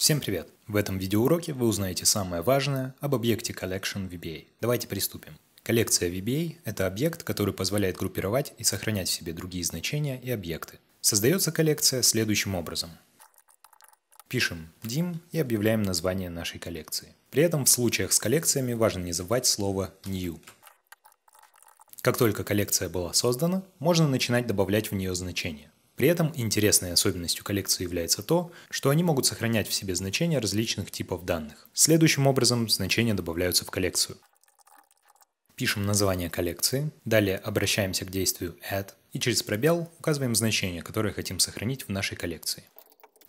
Всем привет! В этом видеоуроке вы узнаете самое важное об объекте Collection VBA. Давайте приступим. Коллекция VBA – это объект, который позволяет группировать и сохранять в себе другие значения и объекты. Создается коллекция следующим образом. Пишем dim и объявляем название нашей коллекции. При этом в случаях с коллекциями важно не забывать слово new. Как только коллекция была создана, можно начинать добавлять в нее значения. При этом интересной особенностью коллекции является то, что они могут сохранять в себе значения различных типов данных. Следующим образом значения добавляются в коллекцию. Пишем название коллекции, далее обращаемся к действию add и через пробел указываем значение, которое хотим сохранить в нашей коллекции.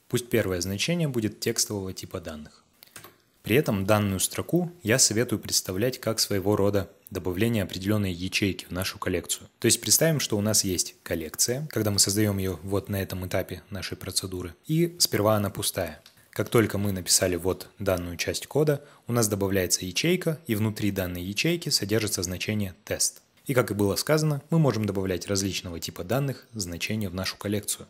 Пусть первое значение будет текстового типа данных. При этом данную строку я советую представлять как своего рода добавление определенной ячейки в нашу коллекцию. То есть представим, что у нас есть коллекция, когда мы создаем ее вот на этом этапе нашей процедуры, и сперва она пустая. Как только мы написали вот данную часть кода, у нас добавляется ячейка, и внутри данной ячейки содержится значение тест. И как и было сказано, мы можем добавлять различного типа данных значения в нашу коллекцию.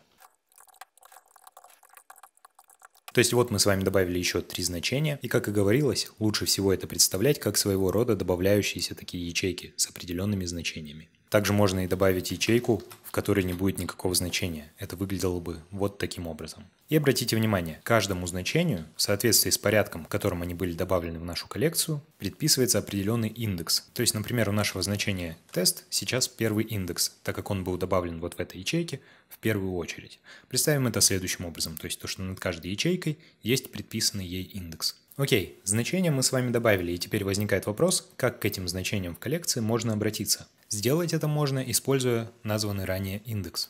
То есть вот мы с вами добавили еще три значения, и как и говорилось, лучше всего это представлять как своего рода добавляющиеся такие ячейки с определенными значениями. Также можно и добавить ячейку, в которой не будет никакого значения. Это выглядело бы вот таким образом. И обратите внимание, каждому значению, в соответствии с порядком, в котором они были добавлены в нашу коллекцию, предписывается определенный индекс. То есть, например, у нашего значения тест сейчас первый индекс, так как он был добавлен вот в этой ячейке в первую очередь. Представим это следующим образом, то есть то, что над каждой ячейкой есть предписанный ей индекс. Окей, значения мы с вами добавили, и теперь возникает вопрос, как к этим значениям в коллекции можно обратиться. Сделать это можно, используя названный ранее индекс.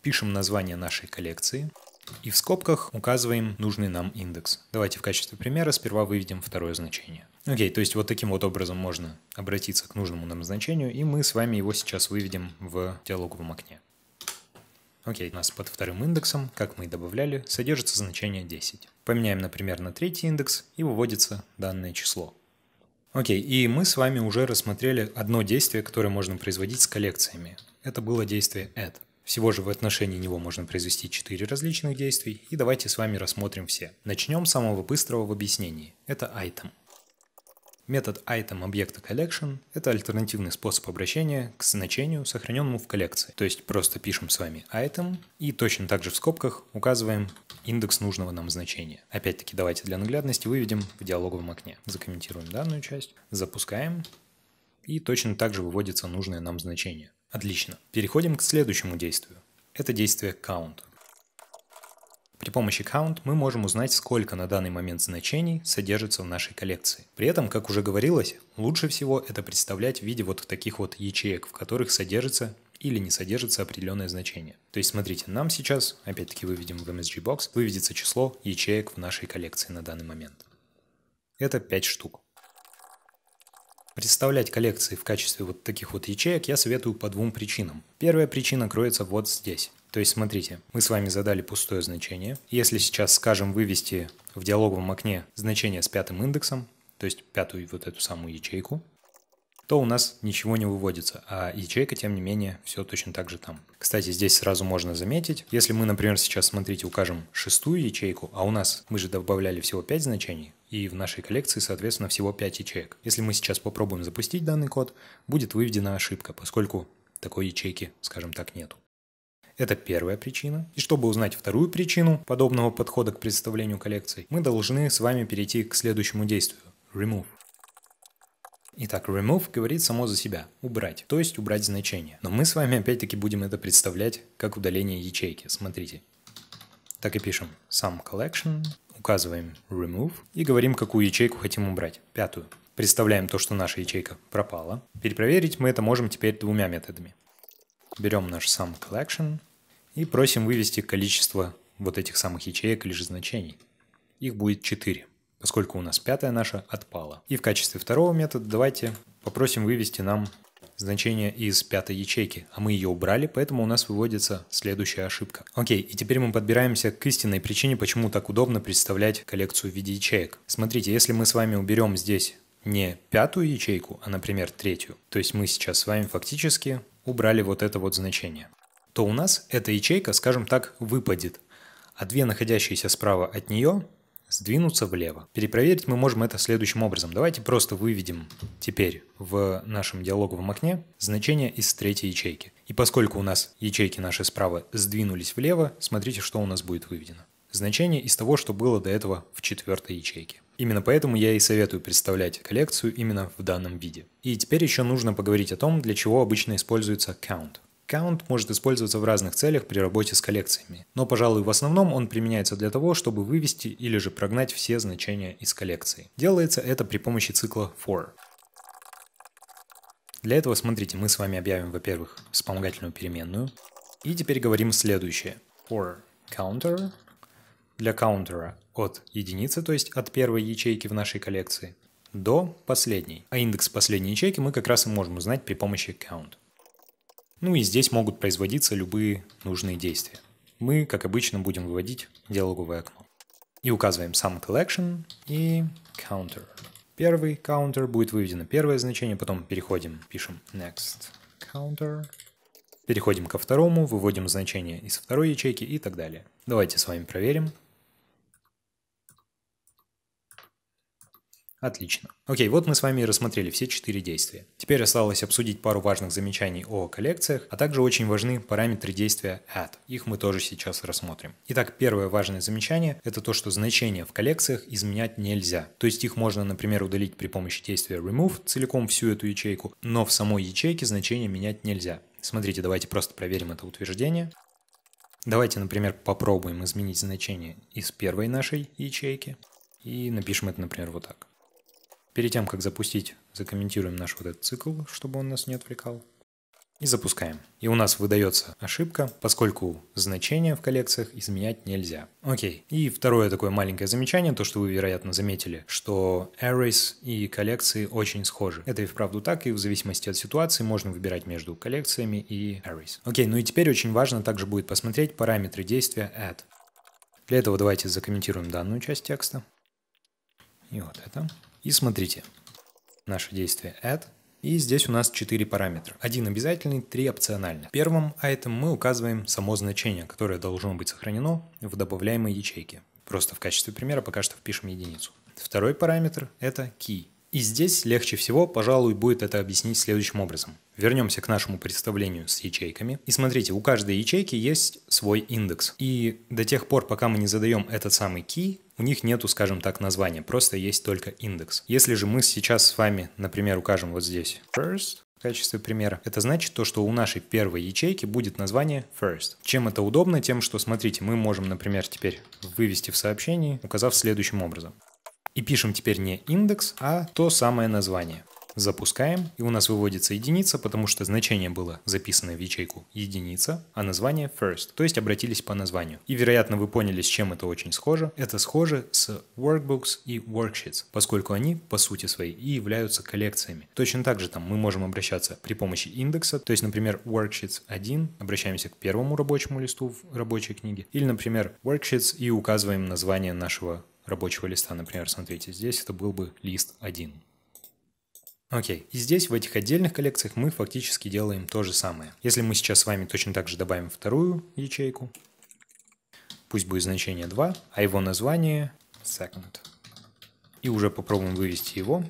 Пишем название нашей коллекции и в скобках указываем нужный нам индекс. Давайте в качестве примера сперва выведем второе значение. Окей, то есть вот таким вот образом можно обратиться к нужному нам значению, и мы с вами его сейчас выведем в диалоговом окне. Окей, у нас под вторым индексом, как мы и добавляли, содержится значение 10. Поменяем, например, на третий индекс, и выводится данное число. Окей, и мы с вами уже рассмотрели одно действие, которое можно производить с коллекциями. Это было действие add. Всего же в отношении него можно произвести 4 различных действий, и давайте с вами рассмотрим все. Начнем с самого быстрого в объяснении. Это item. Метод item объекта collection – это альтернативный способ обращения к значению, сохраненному в коллекции. То есть просто пишем с вами item и точно так же в скобках указываем индекс нужного нам значения. Опять-таки давайте для наглядности выведем в диалоговом окне. Закомментируем данную часть, запускаем и точно так же выводится нужное нам значение. Отлично. Переходим к следующему действию. Это действие count. При помощи count мы можем узнать, сколько на данный момент значений содержится в нашей коллекции. При этом, как уже говорилось, лучше всего это представлять в виде вот таких вот ячеек, в которых содержится или не содержится определенное значение. То есть смотрите, нам сейчас, опять-таки выведем в MSG Box, выведется число ячеек в нашей коллекции на данный момент. Это 5 штук. Представлять коллекции в качестве вот таких вот ячеек я советую по двум причинам. Первая причина кроется вот здесь. То есть смотрите, мы с вами задали пустое значение. Если сейчас скажем вывести в диалоговом окне значение с пятым индексом, то есть пятую вот эту самую ячейку, то у нас ничего не выводится, а ячейка, тем не менее, все точно так же там. Кстати, здесь сразу можно заметить, если мы, например, сейчас, смотрите, укажем шестую ячейку, а у нас мы же добавляли всего 5 значений, и в нашей коллекции, соответственно, всего 5 ячеек. Если мы сейчас попробуем запустить данный код, будет выведена ошибка, поскольку такой ячейки, скажем так, нету. Это первая причина. И чтобы узнать вторую причину подобного подхода к представлению коллекций, мы должны с вами перейти к следующему действию – remove. Итак, remove говорит само за себя – убрать, то есть убрать значение. Но мы с вами опять-таки будем это представлять как удаление ячейки. Смотрите. Так и пишем some collection указываем Remove и говорим, какую ячейку хотим убрать, пятую. Представляем то, что наша ячейка пропала. Перепроверить мы это можем теперь двумя методами. Берем наш сам collection и просим вывести количество вот этих самых ячеек или же значений. Их будет 4, поскольку у нас пятая наша отпала. И в качестве второго метода давайте попросим вывести нам значение из пятой ячейки, а мы ее убрали, поэтому у нас выводится следующая ошибка. Окей, и теперь мы подбираемся к истинной причине, почему так удобно представлять коллекцию в виде ячеек. Смотрите, если мы с вами уберем здесь не пятую ячейку, а, например, третью, то есть мы сейчас с вами фактически убрали вот это вот значение, то у нас эта ячейка, скажем так, выпадет, а две находящиеся справа от нее сдвинуться влево. Перепроверить мы можем это следующим образом. Давайте просто выведем теперь в нашем диалоговом окне значение из третьей ячейки. И поскольку у нас ячейки наши справа сдвинулись влево, смотрите, что у нас будет выведено. Значение из того, что было до этого в четвертой ячейке. Именно поэтому я и советую представлять коллекцию именно в данном виде. И теперь еще нужно поговорить о том, для чего обычно используется count. Count может использоваться в разных целях при работе с коллекциями, но, пожалуй, в основном он применяется для того, чтобы вывести или же прогнать все значения из коллекции. Делается это при помощи цикла for. Для этого, смотрите, мы с вами объявим, во-первых, вспомогательную переменную. И теперь говорим следующее. For counter для counter от единицы, то есть от первой ячейки в нашей коллекции, до последней. А индекс последней ячейки мы как раз и можем узнать при помощи count. Ну и здесь могут производиться любые нужные действия. Мы, как обычно, будем выводить диалоговое окно. И указываем сам collection и counter. Первый counter будет выведено первое значение, потом переходим, пишем next counter. Переходим ко второму, выводим значение из второй ячейки и так далее. Давайте с вами проверим. Отлично. Окей, вот мы с вами и рассмотрели все четыре действия. Теперь осталось обсудить пару важных замечаний о коллекциях, а также очень важны параметры действия add. Их мы тоже сейчас рассмотрим. Итак, первое важное замечание – это то, что значения в коллекциях изменять нельзя. То есть их можно, например, удалить при помощи действия remove целиком всю эту ячейку, но в самой ячейке значения менять нельзя. Смотрите, давайте просто проверим это утверждение. Давайте, например, попробуем изменить значение из первой нашей ячейки и напишем это, например, вот так. Перед тем, как запустить, закомментируем наш вот этот цикл, чтобы он нас не отвлекал. И запускаем. И у нас выдается ошибка, поскольку значения в коллекциях изменять нельзя. Окей. И второе такое маленькое замечание, то, что вы, вероятно, заметили, что arrays и коллекции очень схожи. Это и вправду так, и в зависимости от ситуации можно выбирать между коллекциями и arrays. Окей, ну и теперь очень важно также будет посмотреть параметры действия add. Для этого давайте закомментируем данную часть текста. И вот это. И смотрите, наше действие add. И здесь у нас 4 параметра. Один обязательный, три опциональных. Первым, первом item мы указываем само значение, которое должно быть сохранено в добавляемой ячейке. Просто в качестве примера пока что впишем единицу. Второй параметр – это key. И здесь легче всего, пожалуй, будет это объяснить следующим образом. Вернемся к нашему представлению с ячейками. И смотрите, у каждой ячейки есть свой индекс. И до тех пор, пока мы не задаем этот самый key, у них нету, скажем так, названия, просто есть только индекс. Если же мы сейчас с вами, например, укажем вот здесь first, в качестве примера. Это значит то, что у нашей первой ячейки будет название first. Чем это удобно? Тем, что, смотрите, мы можем, например, теперь вывести в сообщении, указав следующим образом. И пишем теперь не индекс, а то самое название. Запускаем, и у нас выводится единица, потому что значение было записано в ячейку единица, а название first, то есть обратились по названию. И, вероятно, вы поняли, с чем это очень схоже. Это схоже с workbooks и worksheets, поскольку они, по сути своей, и являются коллекциями. Точно так же там мы можем обращаться при помощи индекса, то есть, например, worksheets 1, обращаемся к первому рабочему листу в рабочей книге, или, например, worksheets и указываем название нашего рабочего листа. Например, смотрите, здесь это был бы лист 1. Окей, okay. и здесь в этих отдельных коллекциях мы фактически делаем то же самое. Если мы сейчас с вами точно так же добавим вторую ячейку, пусть будет значение 2, а его название second. И уже попробуем вывести его,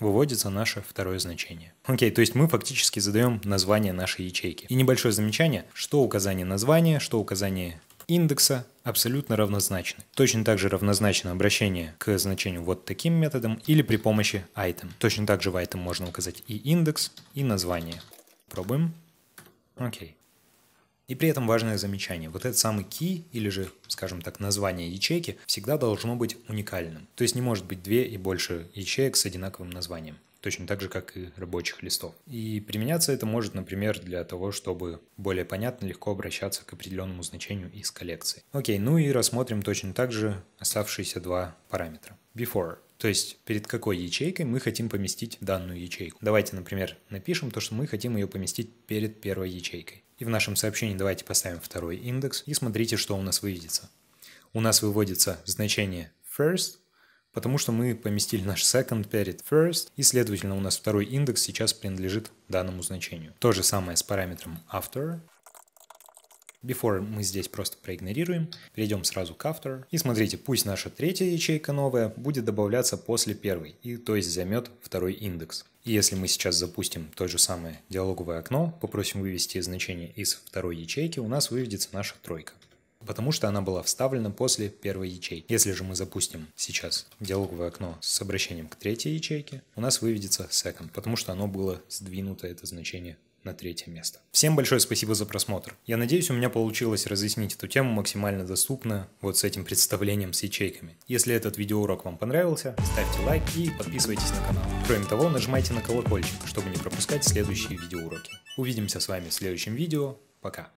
выводится наше второе значение. Окей, okay, то есть мы фактически задаем название нашей ячейки. И небольшое замечание, что указание названия, что указание индекса абсолютно равнозначны. Точно так же равнозначно обращение к значению вот таким методом или при помощи item. Точно так же в item можно указать и индекс, и название. Пробуем. Окей. И при этом важное замечание. Вот этот самый key, или же, скажем так, название ячейки, всегда должно быть уникальным. То есть не может быть две и больше ячеек с одинаковым названием точно так же, как и рабочих листов. И применяться это может, например, для того, чтобы более понятно, легко обращаться к определенному значению из коллекции. Окей, ну и рассмотрим точно так же оставшиеся два параметра. Before то есть перед какой ячейкой мы хотим поместить данную ячейку. Давайте, например, напишем то, что мы хотим ее поместить перед первой ячейкой. И в нашем сообщении давайте поставим второй индекс и смотрите, что у нас выведется. У нас выводится значение first потому что мы поместили наш second перед first, и, следовательно, у нас второй индекс сейчас принадлежит данному значению. То же самое с параметром after. Before мы здесь просто проигнорируем, перейдем сразу к after. И смотрите, пусть наша третья ячейка новая будет добавляться после первой, и то есть займет второй индекс. И если мы сейчас запустим то же самое диалоговое окно, попросим вывести значение из второй ячейки, у нас выведется наша тройка потому что она была вставлена после первой ячейки. Если же мы запустим сейчас диалоговое окно с обращением к третьей ячейке, у нас выведется second, потому что оно было сдвинуто, это значение на третье место. Всем большое спасибо за просмотр. Я надеюсь, у меня получилось разъяснить эту тему максимально доступно вот с этим представлением с ячейками. Если этот видеоурок вам понравился, ставьте лайк и подписывайтесь на канал. Кроме того, нажимайте на колокольчик, чтобы не пропускать следующие видеоуроки. Увидимся с вами в следующем видео. Пока.